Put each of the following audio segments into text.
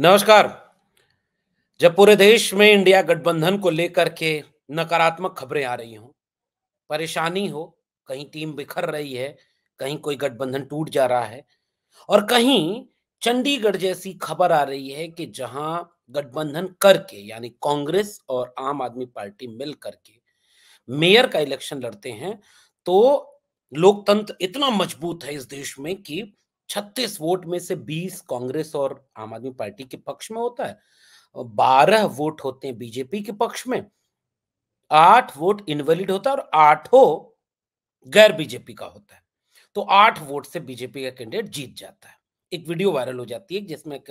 नमस्कार जब पूरे देश में इंडिया गठबंधन को लेकर के नकारात्मक खबरें आ रही हों परेशानी हो कहीं टीम बिखर रही है कहीं कोई गठबंधन टूट जा रहा है और कहीं चंडीगढ़ जैसी खबर आ रही है कि जहां गठबंधन करके यानी कांग्रेस और आम आदमी पार्टी मिल करके मेयर का इलेक्शन लड़ते हैं तो लोकतंत्र इतना मजबूत है इस देश में कि छत्तीस वोट में से बीस कांग्रेस और आम आदमी पार्टी के पक्ष में होता है बारह वोट होते हैं बीजेपी के पक्ष में आठ वोट इनवैलिड होता है और आठों गैर बीजेपी का होता है तो आठ वोट से बीजेपी का कैंडिडेट जीत जाता है एक वीडियो वायरल हो जाती है जिसमें एक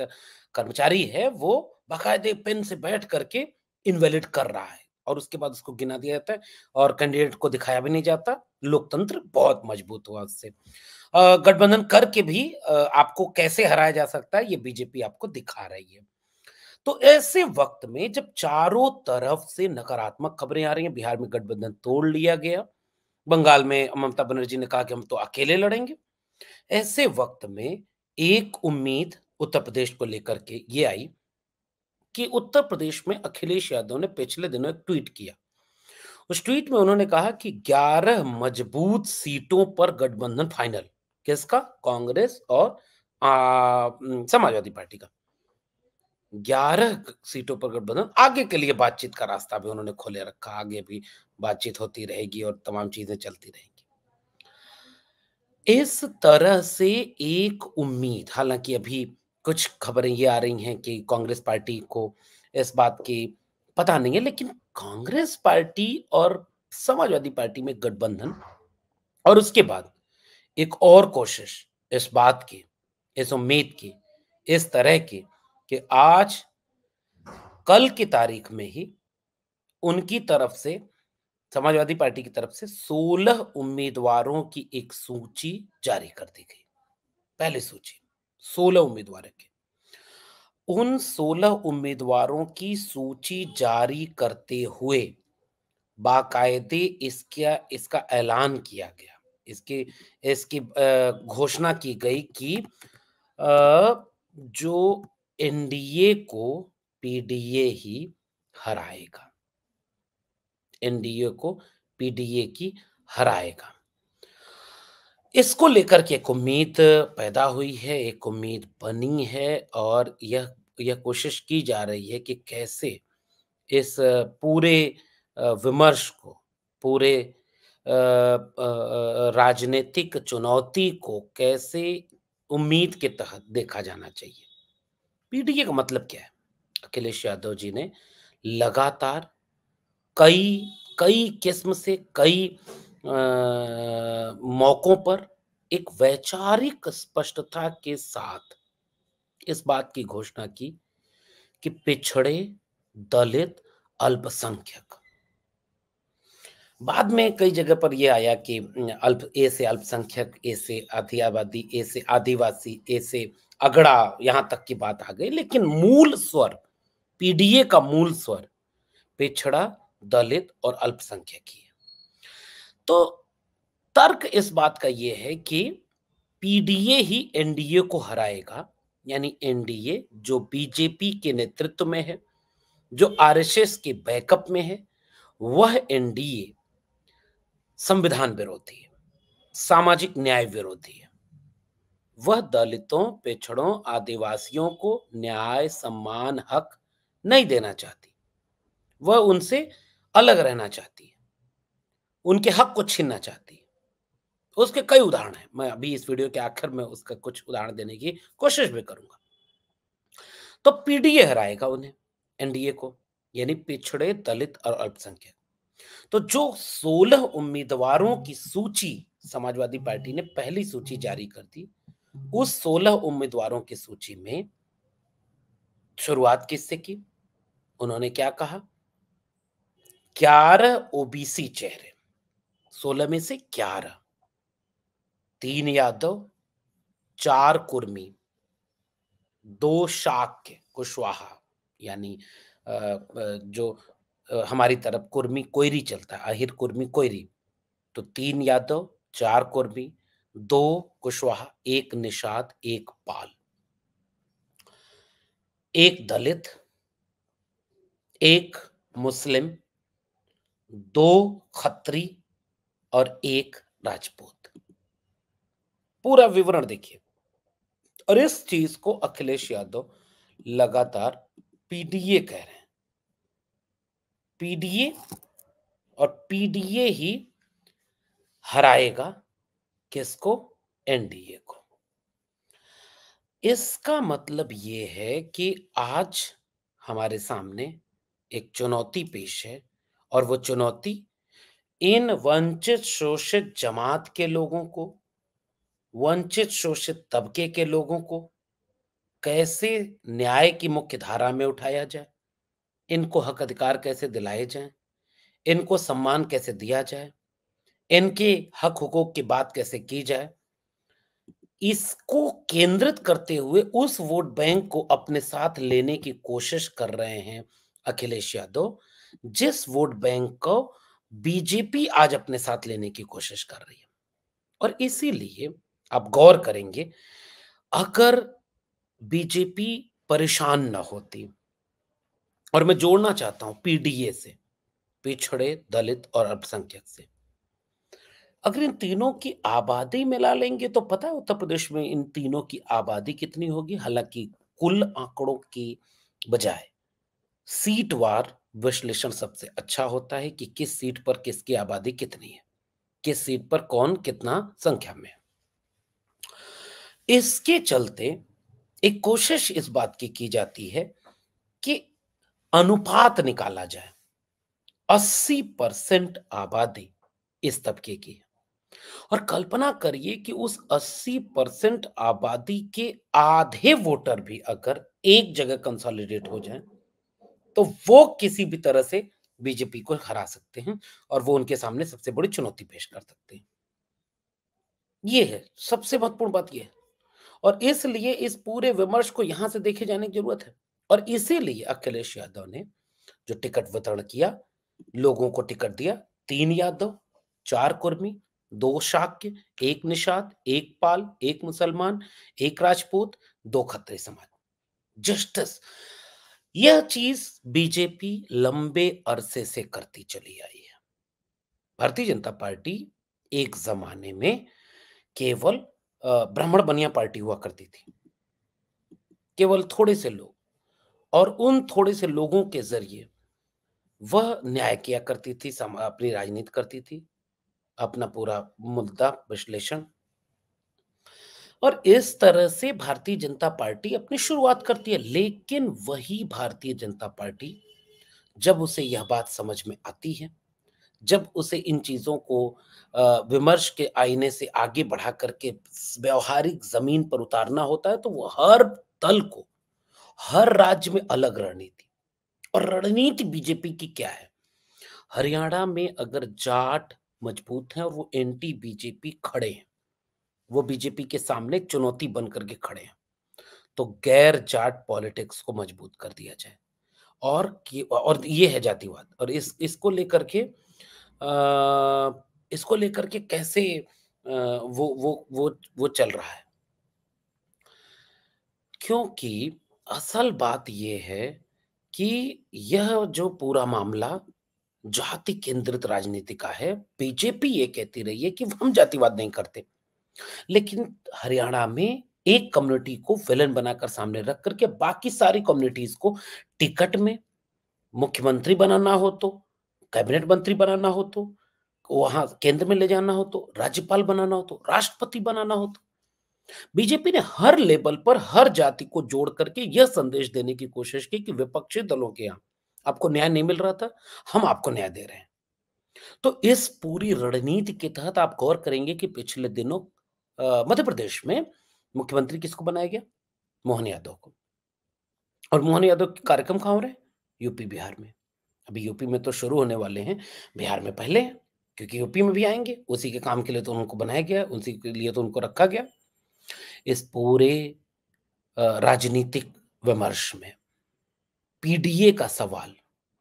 कर्मचारी है वो बाकायदे पेन से बैठ करके इनवैलिड कर रहा है और उसके बाद उसको गिना दिया जाता है और कैंडिडेट को दिखाया भी नहीं जाता लोकतंत्र बहुत मजबूत हुआ उससे गठबंधन करके भी आपको कैसे हराया जा सकता है ये बीजेपी आपको दिखा रही है तो ऐसे वक्त में जब चारों तरफ से नकारात्मक खबरें आ रही हैं बिहार में गठबंधन तोड़ लिया गया बंगाल में ममता बनर्जी ने कहा कि हम तो अकेले लड़ेंगे ऐसे वक्त में एक उम्मीद उत्तर प्रदेश को लेकर के ये आई कि उत्तर प्रदेश में अखिलेश यादव ने पिछले दिनों एक ट्वीट किया उस ट्वीट में उन्होंने कहा कि 11 मजबूत सीटों पर गठबंधन फाइनल किसका कांग्रेस और समाजवादी पार्टी का 11 सीटों पर गठबंधन आगे के लिए बातचीत का रास्ता भी उन्होंने खोले रखा आगे भी बातचीत होती रहेगी और तमाम चीजें चलती रहेंगी इस तरह से एक उम्मीद हालांकि अभी कुछ खबरें ये आ रही हैं कि कांग्रेस पार्टी को इस बात की पता नहीं है लेकिन कांग्रेस पार्टी और समाजवादी पार्टी में गठबंधन और उसके बाद एक और कोशिश इस बात की इस उम्मीद की इस तरह की कि आज कल की तारीख में ही उनकी तरफ से समाजवादी पार्टी की तरफ से 16 उम्मीदवारों की एक सूची जारी कर दी गई पहली सूची सोलह उम्मीदवार रखे उन सोलह उम्मीदवारों की सूची जारी करते हुए बाकायदे इसका इसका ऐलान किया गया इसकी इसकी घोषणा की गई कि जो एनडीए को पीडीए ही हराएगा एनडीए को पीडीए की हराएगा इसको लेकर के एक उम्मीद पैदा हुई है, एक उम्मीद बनी है और यह यह कोशिश की जा रही है कि कैसे इस पूरे विमर्श को, पूरे राजनीतिक चुनौती को कैसे उम्मीद के तहत देखा जाना चाहिए। पीडीए का मतलब क्या है? अखिलेश यादव जी ने लगातार कई कई किस्म से, कई मौकों पर एक वैचारिक स्पष्टता के साथ इस बात की घोषणा की कि पिछड़े दलित अल्पसंख्यक बाद में कई जगह पर यह आया कि अल्प ए से अल्पसंख्यक ए से आधी आबादी ए से आदिवासी ए से अगड़ा यहां तक की बात आ गई लेकिन मूल स्वर पीडीए का मूल स्वर पिछड़ा दलित और अल्पसंख्यक ही तो तर्क इस बात का यह है कि पीडीए ही एनडीए को हराएगा यानी एनडीए जो बीजेपी के नेतृत्व में है जो आरएसएस के बैकअप में है वह एनडीए संविधान विरोधी है सामाजिक न्याय विरोधी है वह दलितों पिछड़ों आदिवासियों को न्याय सम्मान हक नहीं देना चाहती वह उनसे अलग रहना चाहती है उनके हक को छीनना चाहती है उसके कई उदाहरण हैं मैं अभी इस वीडियो के आखिर में उसका कुछ उदाहरण देने की कोशिश भी करूंगा तो पीडीए हराएगा उन्हें एनडीए को यानी पिछड़े दलित और अल्पसंख्यक तो जो 16 उम्मीदवारों की सूची समाजवादी पार्टी ने पहली सूची जारी कर दी उस 16 उम्मीदवारों की सूची में शुरुआत किससे की उन्होंने क्या कहा ग्यारह ओबीसी चेहरे सोलह में से ग्यारह तीन यादव चार कुर्मी दो शाक्य कुशवाहा यानी जो हमारी तरफ कुर्मी कोयरी चलता है आहिर कुर्मी कोयरी तो तीन यादव चार कुर्मी दो कुशवाहा एक निषाद एक पाल एक दलित एक मुस्लिम दो खत्री और एक राजपूत पूरा विवरण देखिए और इस चीज को अखिलेश यादव लगातार पीडीए कह रहे हैं पीडीए और पीडीए ही हराएगा किसको एनडीए को इसका मतलब यह है कि आज हमारे सामने एक चुनौती पेश है और वो चुनौती इन वंचित शोषित जमात के लोगों को वंचित शोषित तबके के लोगों को कैसे न्याय की मुख्य धारा में उठाया जाए इनको हक अधिकार कैसे दिलाए जाए इनको सम्मान कैसे दिया जाए इनके हक हुकूक की बात कैसे की जाए इसको केंद्रित करते हुए उस वोट बैंक को अपने साथ लेने की कोशिश कर रहे हैं अखिलेश यादव जिस वोट बैंक को बीजेपी आज अपने साथ लेने की कोशिश कर रही है और इसीलिए आप गौर करेंगे अगर बीजेपी परेशान ना होती और मैं जोड़ना चाहता हूं पीडीए से पिछड़े दलित और अल्पसंख्यक से अगर इन तीनों की आबादी मिला लेंगे तो पता है उत्तर प्रदेश में इन तीनों की आबादी कितनी होगी हालांकि कुल आंकड़ों की बजाय सीट वार विश्लेषण सबसे अच्छा होता है कि किस सीट पर किसकी आबादी कितनी है किस सीट पर कौन कितना संख्या में इसके चलते एक कोशिश इस बात की की जाती है कि अनुपात निकाला जाए 80 परसेंट आबादी इस तबके की है और कल्पना करिए कि उस 80 परसेंट आबादी के आधे वोटर भी अगर एक जगह कंसोलिडेट हो जाएं तो वो किसी भी तरह से बीजेपी को हरा सकते हैं और वो उनके सामने सबसे बड़ी चुनौती पेश कर सकते हैं ये है सबसे महत्वपूर्ण बात यह है और इसलिए इस पूरे विमर्श को यहां से देखे जाने की जरूरत है और इसीलिए अखिलेश यादव ने जो टिकट वितरण किया लोगों को टिकट दिया तीन यादव चार कुर्मी दो शाक्य एक निषाद एक पाल एक मुसलमान एक राजपूत दो खतरे समाज जस्टिस यह चीज बीजेपी लंबे अरसे से करती चली आई है भारतीय जनता पार्टी एक जमाने में केवल ब्राह्मण बनिया पार्टी हुआ करती थी केवल थोड़े से लोग और उन थोड़े से लोगों के जरिए वह न्याय किया करती थी अपनी राजनीति करती थी अपना पूरा मुद्दा विश्लेषण और इस तरह से भारतीय जनता पार्टी अपनी शुरुआत करती है लेकिन वही भारतीय जनता पार्टी जब उसे यह बात समझ में आती है जब उसे इन चीज़ों को विमर्श के आईने से आगे बढ़ा करके व्यवहारिक जमीन पर उतारना होता है तो वो हर दल को हर राज्य में अलग रणनीति और रणनीति बीजेपी की क्या है हरियाणा में अगर जाट मजबूत है और वो एंटी बीजेपी खड़े हैं वो बीजेपी के सामने चुनौती बन करके खड़े हैं तो गैर जाट पॉलिटिक्स को मजबूत कर दिया जाए और कि, और ये है जातिवाद और इस इसको लेकर के आ, इसको लेकर के कैसे आ, वो वो वो वो चल रहा है क्योंकि असल बात यह है कि यह जो पूरा मामला जाति केंद्रित राजनीति का है बीजेपी ये कहती रही है कि हम जातिवाद नहीं करते लेकिन हरियाणा में एक कम्युनिटी को विलन बनाकर सामने रख करके बाकी सारी कम्युनिटीज को टिकट में मुख्यमंत्री बनाना हो तो कैबिनेट मंत्री बनाना हो तो वहां केंद्र में ले जाना हो तो राज्यपाल बनाना हो तो राष्ट्रपति बनाना हो तो बीजेपी ने हर लेवल पर हर जाति को जोड़ करके यह संदेश देने की कोशिश की कि विपक्षी दलों के यहां आपको न्याय नहीं मिल रहा था हम आपको न्याय दे रहे हैं तो इस पूरी रणनीति के तहत आप गौर करेंगे कि पिछले दिनों मध्य प्रदेश में मुख्यमंत्री किसको बनाया गया मोहन यादव को और मोहन यादव के कार्यक्रम कहाँ हो रहे हैं यूपी बिहार में अभी यूपी में तो शुरू होने वाले हैं बिहार में पहले हैं क्योंकि यूपी में भी आएंगे उसी के काम के लिए तो उनको बनाया गया उसी के लिए तो उनको रखा गया इस पूरे राजनीतिक विमर्श में पीडीए का सवाल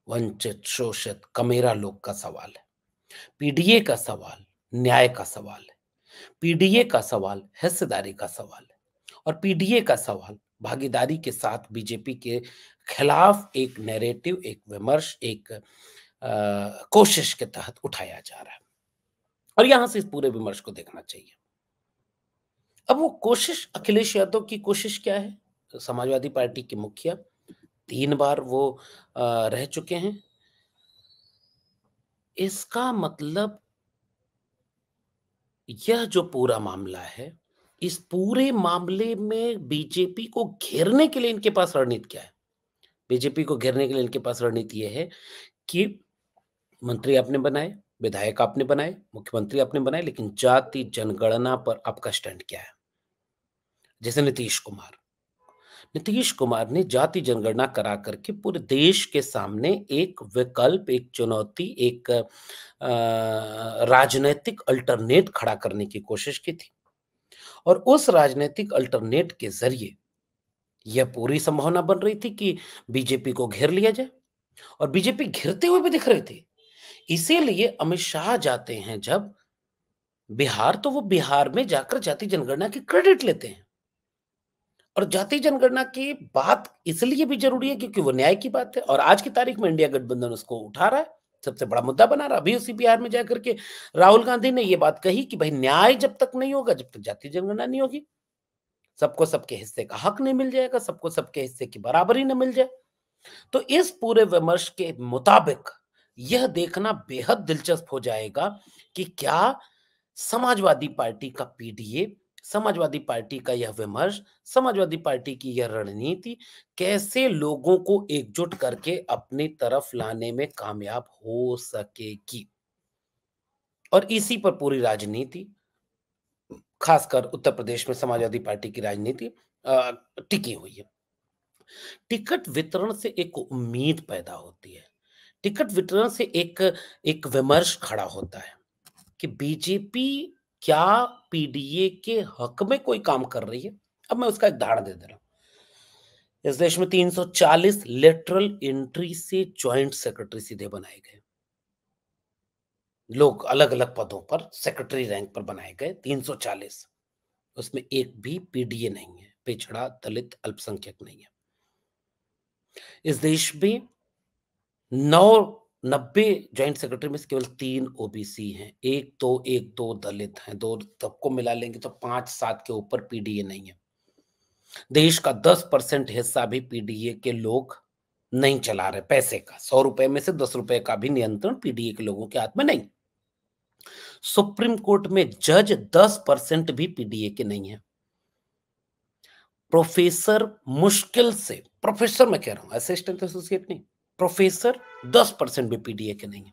वंचित शोषित कमेरा लोग का सवाल है पीडीए का सवाल न्याय का सवाल है पीडीए का सवाल हिस्सेदारी का सवाल है और पीडीए का सवाल भागीदारी के साथ बीजेपी के खिलाफ एक नैरेटिव एक विमर्श एक आ, कोशिश के तहत उठाया जा रहा है और यहां से इस पूरे विमर्श को देखना चाहिए अब वो कोशिश अखिलेश यादव की कोशिश क्या है समाजवादी पार्टी के मुखिया तीन बार वो रह चुके हैं इसका मतलब यह जो पूरा मामला है इस पूरे मामले में बीजेपी को घेरने के लिए इनके पास रणनीति क्या है बीजेपी को घेरने के लिए इनके पास रणनीति यह है कि मंत्री आपने बनाए विधायक आपने बनाए मुख्यमंत्री आपने बनाए लेकिन जाति जनगणना पर आपका स्टैंड क्या है जैसे नीतीश कुमार नीतीश कुमार ने जाति जनगणना करा करके पूरे देश के सामने एक विकल्प एक चुनौती एक राजनीतिक अल्टरनेट खड़ा करने की कोशिश की थी और उस राजनीतिक अल्टरनेट के जरिए यह पूरी संभावना बन रही थी कि बीजेपी को घेर लिया जाए और बीजेपी घिरते हुए भी दिख रही थी इसीलिए अमित शाह जाते हैं जब बिहार तो वो बिहार में जाकर जाति जनगणना की क्रेडिट लेते हैं और जाति जनगणना की बात इसलिए भी जरूरी है क्योंकि वो न्याय की बात है और आज की तारीख में इंडिया गठबंधन उसको उठा रहा है सबसे बड़ा मुद्दा बना रहा अभी उसी बिहार में जाकर के राहुल गांधी ने ये बात कही कि भाई न्याय जब तक नहीं होगा जब तक जाति जनगणना नहीं होगी सबको सबके हिस्से का हक नहीं मिल जाएगा सबको सबके हिस्से की बराबरी ना मिल जाए तो इस पूरे विमर्श के मुताबिक यह देखना बेहद दिलचस्प हो जाएगा कि क्या समाजवादी पार्टी का पीडीए समाजवादी पार्टी का यह विमर्श समाजवादी पार्टी की यह रणनीति कैसे लोगों को एकजुट करके अपनी तरफ लाने में कामयाब हो सकेगी और इसी पर पूरी राजनीति खासकर उत्तर प्रदेश में समाजवादी पार्टी की राजनीति टिकी हुई है टिकट वितरण से एक उम्मीद पैदा होती है टिकट वितरण से एक एक विमर्श खड़ा होता है कि बीजेपी क्या पीडीए के हक में कोई काम कर रही है अब मैं उसका एक धारण दे दे रहा हूं इस देश में 340 लेटरल एंट्री से ज्वाइंट सेक्रेटरी सीधे बनाए गए लोग अलग अलग पदों पर सेक्रेटरी रैंक पर बनाए गए 340 उसमें एक भी पीडीए नहीं है पिछड़ा दलित अल्पसंख्यक नहीं है इस देश में नौ नब्बे ज्वाइंट सेक्रेटरी में केवल तीन ओबीसी हैं एक दो तो, एक दो तो दलित हैं दो सबको मिला लेंगे तो पांच सात के ऊपर पीडीए नहीं है देश का दस परसेंट हिस्सा भी पीडीए के लोग नहीं चला रहे पैसे का सौ रुपए में से दस रुपए का भी नियंत्रण पीडीए के लोगों के हाथ में नहीं सुप्रीम कोर्ट में जज दस परसेंट भी पीडीए के नहीं है प्रोफेसर मुश्किल से प्रोफेसर मैं कह रहा हूं असिस्टेंट एसोसिएट नहीं प्रोफेसर दस परसेंट भी पीडीए के नहीं है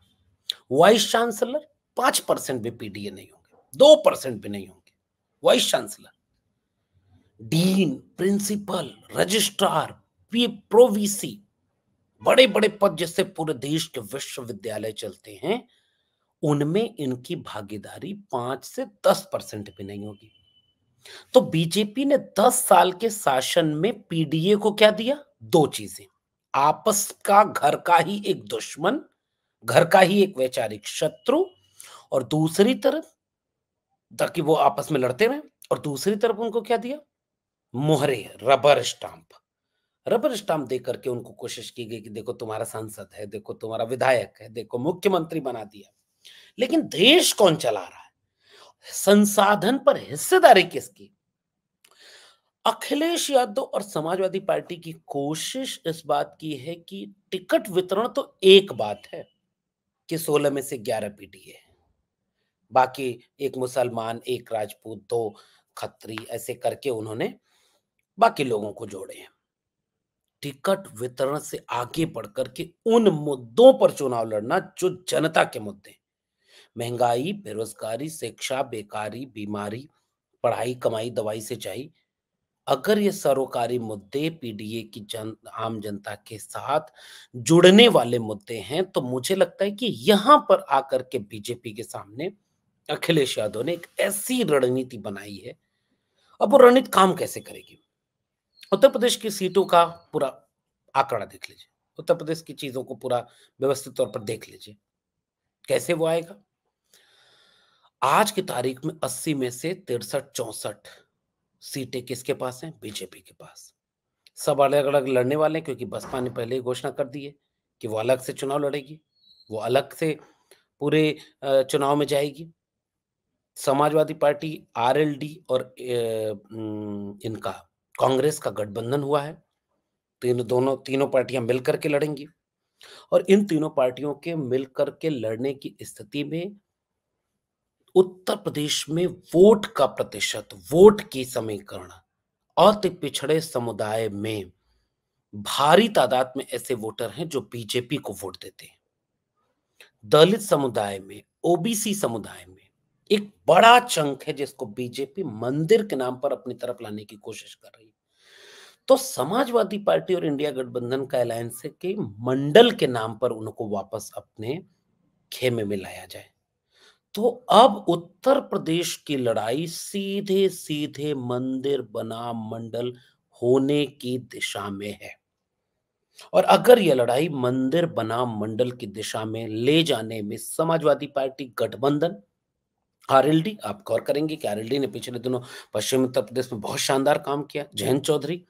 वाइस चांसलर पांच परसेंट भी पीडीए नहीं होंगे दो परसेंट भी नहीं होंगे vice chancellor dean principal registrar pro VC बड़े बड़े पद जिससे पूरे देश के विश्वविद्यालय चलते हैं उनमें इनकी भागीदारी पांच से दस परसेंट भी नहीं होगी तो बीजेपी ने दस साल के शासन में पीडीए को क्या दिया दो चीजें आपस का घर का ही एक दुश्मन घर का ही एक वैचारिक शत्रु और दूसरी तरफ ताकि वो आपस में लड़ते रहे और दूसरी तरफ उनको क्या दिया मोहरे रबर स्टाम्प रबर स्टाम्प दे करके उनको कोशिश की गई कि देखो तुम्हारा सांसद है देखो तुम्हारा विधायक है देखो मुख्यमंत्री बना दिया लेकिन देश कौन चला रहा है संसाधन पर हिस्सेदारी किसकी अखिलेश यादव और समाजवादी पार्टी की कोशिश इस बात की है कि टिकट वितरण तो एक बात है कि 16 में से 11 पीटीए है बाकी एक मुसलमान एक राजपूत दो खत्री ऐसे करके उन्होंने बाकी लोगों को जोड़े हैं टिकट वितरण से आगे बढ़कर के उन मुद्दों पर चुनाव लड़ना जो जनता के मुद्दे महंगाई बेरोजगारी शिक्षा बेकारी बीमारी पढ़ाई कमाई दवाई से चाहिए अगर ये सरोकारी मुद्दे पीडीए की जन आम जनता के साथ जुड़ने वाले मुद्दे हैं तो मुझे लगता है कि यहाँ पर आकर के बीजेपी के सामने अखिलेश यादव ने एक ऐसी रणनीति बनाई है अब वो रणनीति काम कैसे करेगी उत्तर प्रदेश की सीटों का पूरा आंकड़ा देख लीजिए उत्तर प्रदेश की चीजों को पूरा व्यवस्थित तौर पर देख लीजिए कैसे वो आएगा आज की तारीख में 80 में से तिरसठ चौसठ सीटें किसके पास हैं बीजेपी के पास सब अलग अलग लड़ने वाले हैं क्योंकि बसपा ने पहले ही घोषणा कर दी है कि वो अलग से चुनाव लड़ेगी वो अलग से पूरे चुनाव में जाएगी समाजवादी पार्टी आरएलडी और इनका कांग्रेस का गठबंधन हुआ है तीन दोनों तीनों पार्टियां मिलकर के लड़ेंगी और इन तीनों पार्टियों के मिलकर के लड़ने की स्थिति में उत्तर प्रदेश में वोट का प्रतिशत वोट की समीकरण अति पिछड़े समुदाय में भारी तादाद में ऐसे वोटर हैं जो बीजेपी को वोट देते हैं दलित समुदाय में ओबीसी समुदाय में एक बड़ा चंक है जिसको बीजेपी मंदिर के नाम पर अपनी तरफ लाने की कोशिश कर रही है तो समाजवादी पार्टी और इंडिया गठबंधन का अलायंस है कि मंडल के नाम पर उनको वापस अपने खेमे में लाया जाए तो अब उत्तर प्रदेश की लड़ाई सीधे सीधे मंदिर बना मंडल होने की दिशा में है और अगर यह लड़ाई मंदिर बना मंडल की दिशा में ले जाने में समाजवादी पार्टी गठबंधन आरएलडी आप गौर करेंगे कि आरएलडी ने पिछले दिनों पश्चिम उत्तर प्रदेश में बहुत शानदार काम किया जयंत चौधरी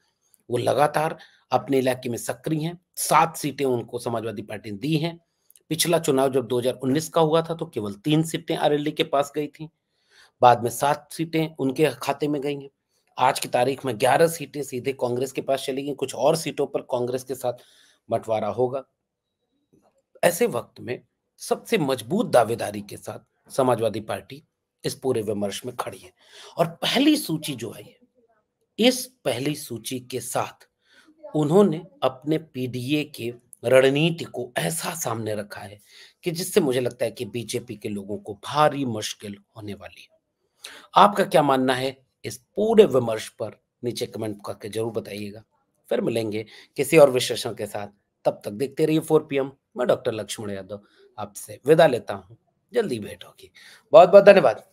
वो लगातार अपने इलाके में सक्रिय हैं सात सीटें उनको समाजवादी पार्टी ने दी हैं पिछला चुनाव जब 2019 का हुआ था तो केवल तीन सीटें आरएलडी के पास गई थी बाद में सात सीटें उनके खाते में गई हैं आज की तारीख में ग्यारह सीटें सीधे कांग्रेस के पास चली गई कुछ और सीटों पर कांग्रेस के साथ बंटवारा होगा ऐसे वक्त में सबसे मजबूत दावेदारी के साथ समाजवादी पार्टी इस पूरे विमर्श में खड़ी है और पहली सूची जो आई है इस पहली सूची के साथ उन्होंने अपने पीडीए के रणनीति को ऐसा सामने रखा है कि जिससे मुझे लगता है कि बीजेपी के लोगों को भारी मुश्किल होने वाली है आपका क्या मानना है इस पूरे विमर्श पर नीचे कमेंट करके जरूर बताइएगा फिर मिलेंगे किसी और विशेषण के साथ तब तक देखते रहिए फोर पी मैं डॉक्टर लक्ष्मण यादव आपसे विदा लेता हूँ जल्दी भेंट होगी बहुत बहुत धन्यवाद